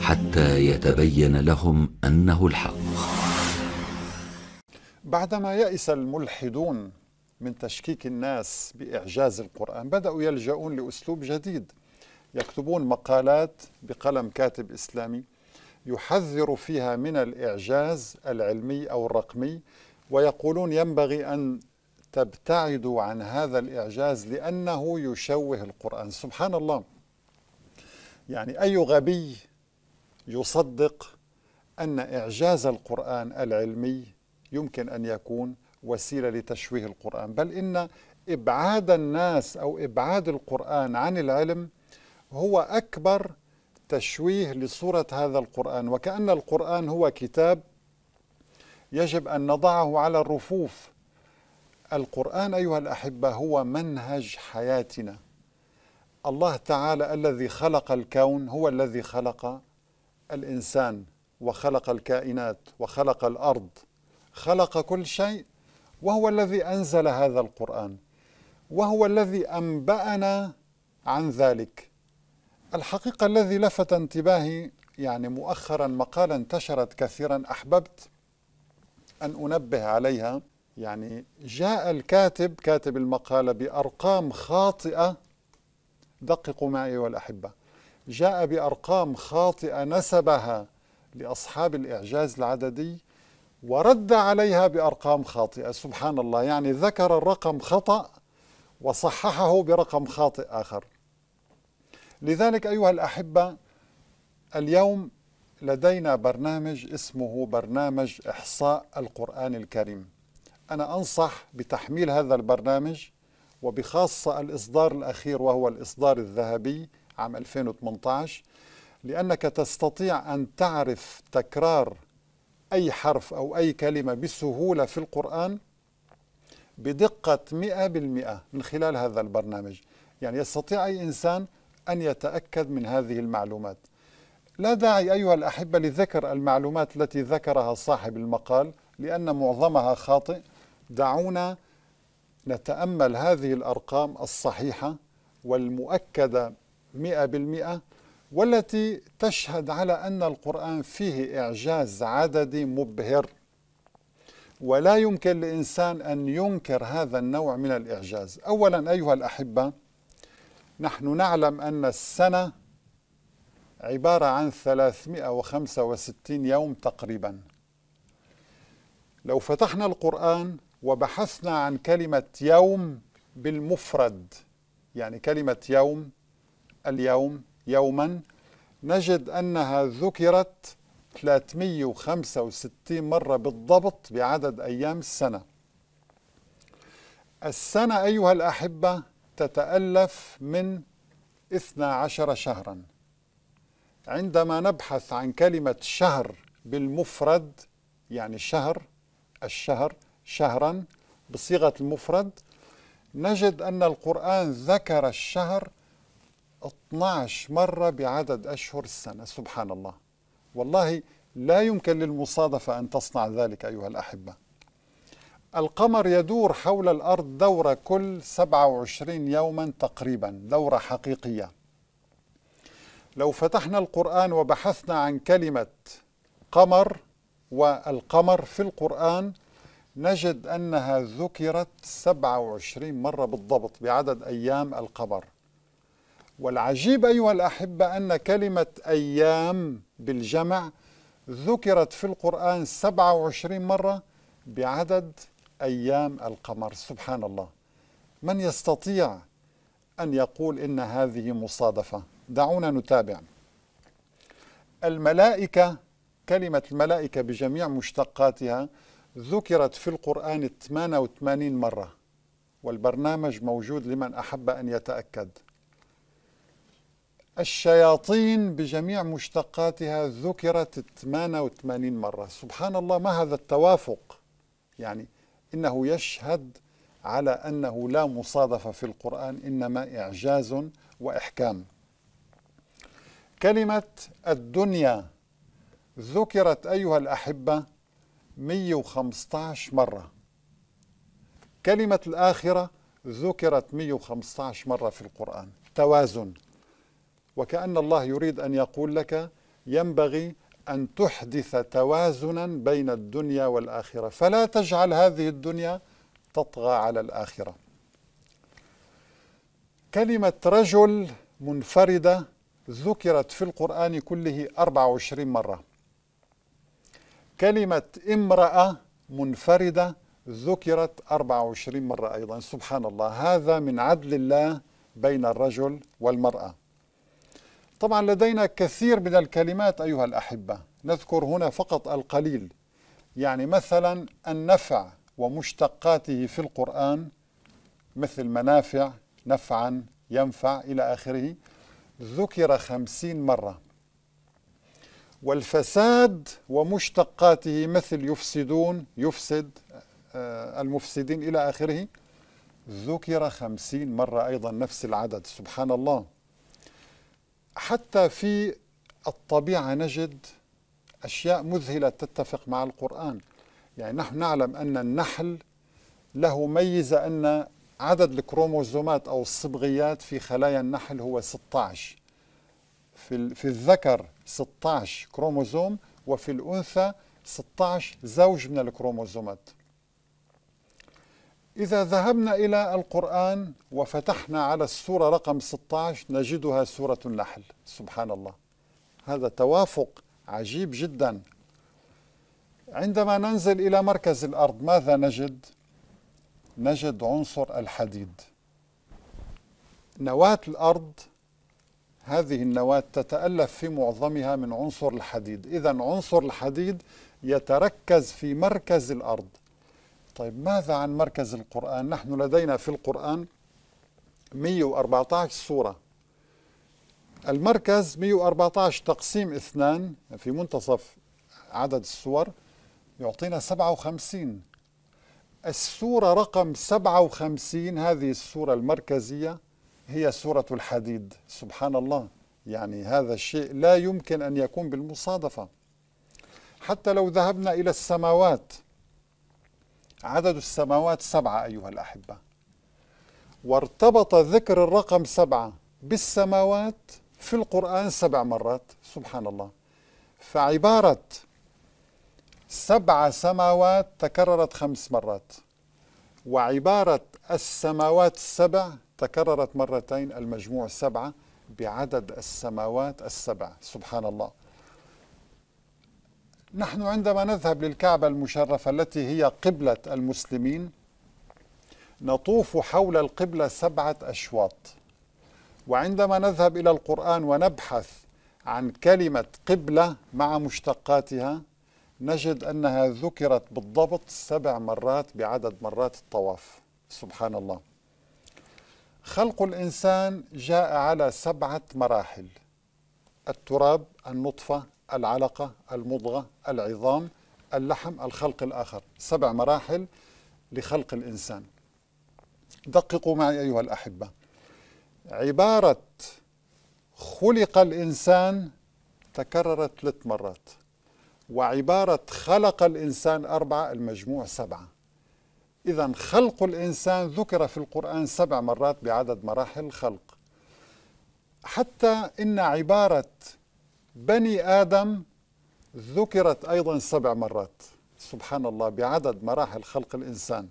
حتى يتبين لهم انه الحق بعدما يئس الملحدون من تشكيك الناس باعجاز القران بداوا يلجؤون لاسلوب جديد يكتبون مقالات بقلم كاتب اسلامي يحذر فيها من الاعجاز العلمي او الرقمي ويقولون ينبغي ان تبتعدوا عن هذا الإعجاز لأنه يشوه القرآن سبحان الله يعني أي غبي يصدق أن إعجاز القرآن العلمي يمكن أن يكون وسيلة لتشويه القرآن بل إن إبعاد الناس أو إبعاد القرآن عن العلم هو أكبر تشويه لصورة هذا القرآن وكأن القرآن هو كتاب يجب أن نضعه على الرفوف القرآن أيها الأحبة هو منهج حياتنا الله تعالى الذي خلق الكون هو الذي خلق الإنسان وخلق الكائنات وخلق الأرض خلق كل شيء وهو الذي أنزل هذا القرآن وهو الذي أنبأنا عن ذلك الحقيقة الذي لفت انتباهي يعني مؤخرا مقالة انتشرت كثيرا أحببت أن أنبه عليها يعني جاء الكاتب كاتب المقالة بأرقام خاطئة دققوا معي والأحبة جاء بأرقام خاطئة نسبها لأصحاب الإعجاز العددي ورد عليها بأرقام خاطئة سبحان الله يعني ذكر الرقم خطأ وصححه برقم خاطئ آخر لذلك أيها الأحبة اليوم لدينا برنامج اسمه برنامج إحصاء القرآن الكريم أنا أنصح بتحميل هذا البرنامج وبخاصة الإصدار الأخير وهو الإصدار الذهبي عام 2018 لأنك تستطيع أن تعرف تكرار أي حرف أو أي كلمة بسهولة في القرآن بدقة 100% من خلال هذا البرنامج يعني يستطيع أي إنسان أن يتأكد من هذه المعلومات لا داعي أيها الأحبة لذكر المعلومات التي ذكرها صاحب المقال لأن معظمها خاطئ دعونا نتأمل هذه الأرقام الصحيحة والمؤكدة مئة بالمئة والتي تشهد على أن القرآن فيه إعجاز عددي مبهر ولا يمكن لإنسان أن ينكر هذا النوع من الإعجاز أولا أيها الأحبة نحن نعلم أن السنة عبارة عن 365 يوم تقريبا لو فتحنا القرآن وبحثنا عن كلمة يوم بالمفرد يعني كلمة يوم اليوم يوما نجد أنها ذكرت 365 مرة بالضبط بعدد أيام السنة السنة أيها الأحبة تتألف من 12 شهرا عندما نبحث عن كلمة شهر بالمفرد يعني شهر الشهر شهرا بصيغة المفرد نجد أن القرآن ذكر الشهر 12 مرة بعدد أشهر السنة سبحان الله والله لا يمكن للمصادفة أن تصنع ذلك أيها الأحبة القمر يدور حول الأرض دورة كل 27 يوما تقريبا دورة حقيقية لو فتحنا القرآن وبحثنا عن كلمة قمر والقمر في القرآن نجد أنها ذكرت 27 مرة بالضبط بعدد أيام القمر والعجيب أيها الأحبة أن كلمة أيام بالجمع ذكرت في القرآن 27 مرة بعدد أيام القمر سبحان الله من يستطيع أن يقول إن هذه مصادفة دعونا نتابع الملائكة كلمة الملائكة بجميع مشتقاتها ذكرت في القرآن 88 مرة والبرنامج موجود لمن أحب أن يتأكد الشياطين بجميع مشتقاتها ذكرت 88 مرة سبحان الله ما هذا التوافق يعني إنه يشهد على أنه لا مصادفة في القرآن إنما إعجاز وإحكام كلمة الدنيا ذكرت أيها الأحبة 115 مرة كلمة الآخرة ذكرت 115 مرة في القرآن توازن وكأن الله يريد أن يقول لك ينبغي أن تحدث توازنا بين الدنيا والآخرة فلا تجعل هذه الدنيا تطغى على الآخرة كلمة رجل منفردة ذكرت في القرآن كله 24 مرة كلمة امرأة منفردة ذكرت 24 مرة أيضا سبحان الله هذا من عدل الله بين الرجل والمرأة طبعا لدينا كثير من الكلمات أيها الأحبة نذكر هنا فقط القليل يعني مثلا النفع ومشتقاته في القرآن مثل منافع نفعا ينفع إلى آخره ذكر خمسين مرة والفساد ومشتقاته مثل يفسدون يفسد آه، المفسدين إلى آخره ذكر خمسين مرة أيضا نفس العدد سبحان الله حتى في الطبيعة نجد أشياء مذهلة تتفق مع القرآن يعني نحن نعلم أن النحل له ميزة أن عدد الكروموزومات أو الصبغيات في خلايا النحل هو 16 في, في الذكر 16 كروموزوم وفي الأنثى 16 زوج من الكروموزومات إذا ذهبنا إلى القرآن وفتحنا على السورة رقم 16 نجدها سورة النحل سبحان الله هذا توافق عجيب جدا عندما ننزل إلى مركز الأرض ماذا نجد؟ نجد عنصر الحديد نواة الأرض هذه النواة تتألف في معظمها من عنصر الحديد إذا عنصر الحديد يتركز في مركز الأرض طيب ماذا عن مركز القرآن؟ نحن لدينا في القرآن 114 سورة المركز 114 تقسيم اثنان في منتصف عدد السور يعطينا 57 السورة رقم 57 هذه السورة المركزية هي سورة الحديد سبحان الله يعني هذا الشيء لا يمكن أن يكون بالمصادفة حتى لو ذهبنا إلى السماوات عدد السماوات سبعة أيها الأحبة وارتبط ذكر الرقم سبعة بالسماوات في القرآن سبع مرات سبحان الله فعبارة سبع سماوات تكررت خمس مرات وعبارة السماوات السبع تكررت مرتين المجموع سبعة بعدد السماوات السبع سبحان الله نحن عندما نذهب للكعبة المشرفة التي هي قبلة المسلمين نطوف حول القبلة سبعة أشواط وعندما نذهب إلى القرآن ونبحث عن كلمة قبلة مع مشتقاتها نجد أنها ذكرت بالضبط سبع مرات بعدد مرات الطواف سبحان الله خلق الإنسان جاء على سبعة مراحل التراب النطفة العلقة المضغة العظام اللحم الخلق الآخر سبع مراحل لخلق الإنسان دققوا معي أيها الأحبة عبارة خلق الإنسان تكررت ثلاث مرات وعبارة خلق الإنسان أربعة المجموع سبعة إذا خلق الإنسان ذكر في القرآن سبع مرات بعدد مراحل الخلق حتى إن عبارة بني آدم ذكرت أيضا سبع مرات سبحان الله بعدد مراحل خلق الإنسان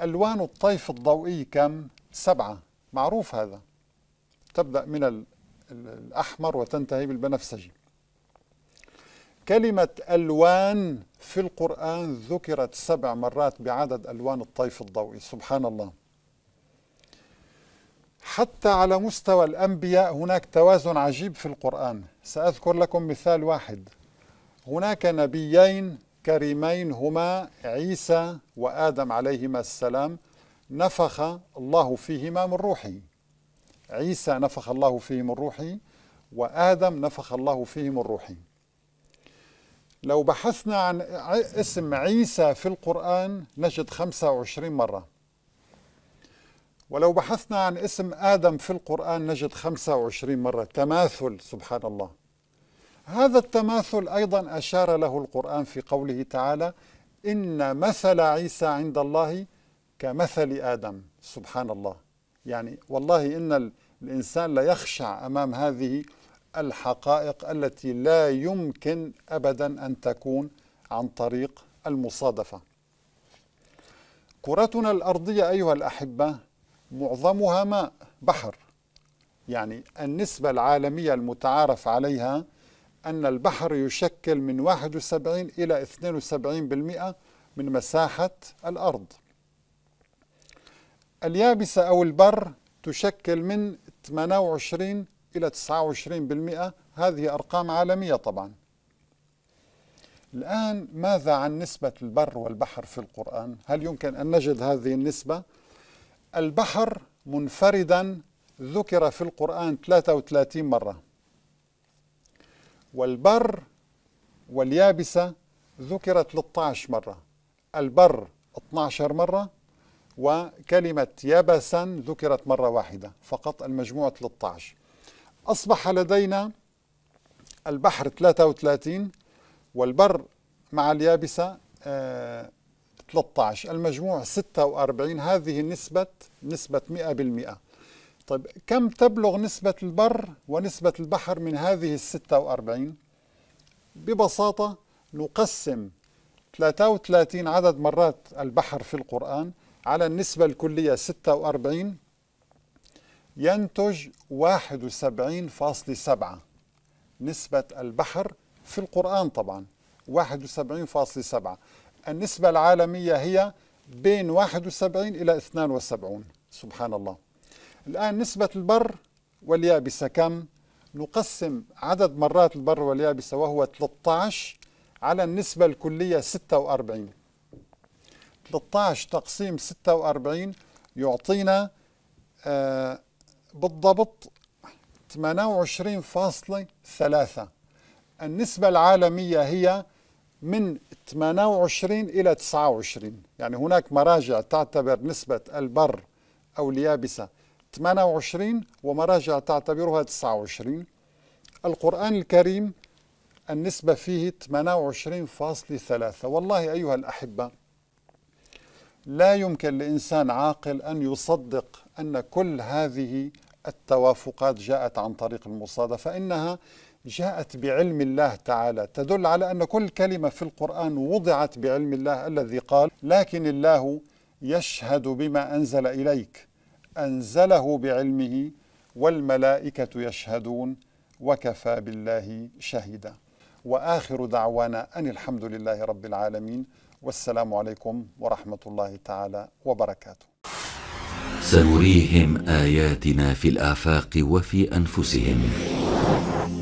ألوان الطيف الضوئي كم؟ سبعة معروف هذا تبدأ من الأحمر وتنتهي بالبنفسجي كلمة ألوان في القرآن ذكرت سبع مرات بعدد ألوان الطيف الضوئي سبحان الله حتى على مستوى الأنبياء هناك توازن عجيب في القرآن سأذكر لكم مثال واحد هناك نبيين كريمين هما عيسى وآدم عليهما السلام نفخ الله فيهما من روحه عيسى نفخ الله فيه من روحه وآدم نفخ الله فيه من روحه لو بحثنا عن اسم عيسى في القرآن نجد 25 مرة ولو بحثنا عن اسم آدم في القرآن نجد 25 مرة تماثل سبحان الله هذا التماثل أيضا أشار له القرآن في قوله تعالى إن مثل عيسى عند الله كمثل آدم سبحان الله يعني والله إن الإنسان ليخشع أمام هذه الحقائق التي لا يمكن أبدا أن تكون عن طريق المصادفة كرتنا الأرضية أيها الأحبة معظمها ماء بحر يعني النسبة العالمية المتعارف عليها أن البحر يشكل من 71 إلى 72% من مساحة الأرض اليابسة أو البر تشكل من 28 إلى 29% هذه أرقام عالمية طبعا الآن ماذا عن نسبة البر والبحر في القرآن؟ هل يمكن أن نجد هذه النسبة؟ البحر منفردا ذكر في القرآن 33 مرة والبر واليابسة ذكر 13 مرة البر 12 مرة وكلمة يبسا ذكرت مرة واحدة فقط المجموع 13 أصبح لدينا البحر 33 والبر مع اليابسة آه، 13 المجموع 46 هذه نسبة نسبة 100% طيب كم تبلغ نسبة البر ونسبة البحر من هذه ال 46 ببساطة نقسم 33 عدد مرات البحر في القرآن على النسبة الكلية 46 ينتج 71.7 نسبة البحر في القرآن طبعا 71.7 النسبة العالمية هي بين 71 إلى 72 سبحان الله الآن نسبة البر واليابسة كم؟ نقسم عدد مرات البر واليابسة وهو 13 على النسبة الكلية 46 13 تقسيم 46 يعطينا آه بالضبط 28.3 النسبة العالمية هي من 28 إلى 29 يعني هناك مراجع تعتبر نسبة البر أو اليابسة 28 ومراجع تعتبرها 29 القرآن الكريم النسبة فيه 28.3 والله أيها الأحبة لا يمكن لإنسان عاقل أن يصدق أن كل هذه التوافقات جاءت عن طريق المصادفة إنها جاءت بعلم الله تعالى تدل على أن كل كلمة في القرآن وضعت بعلم الله الذي قال لكن الله يشهد بما أنزل إليك أنزله بعلمه والملائكة يشهدون وكفى بالله شهيدا وآخر دعوانا أن الحمد لله رب العالمين والسلام عليكم ورحمة الله تعالى وبركاته سنريهم آياتنا في الآفاق وفي أنفسهم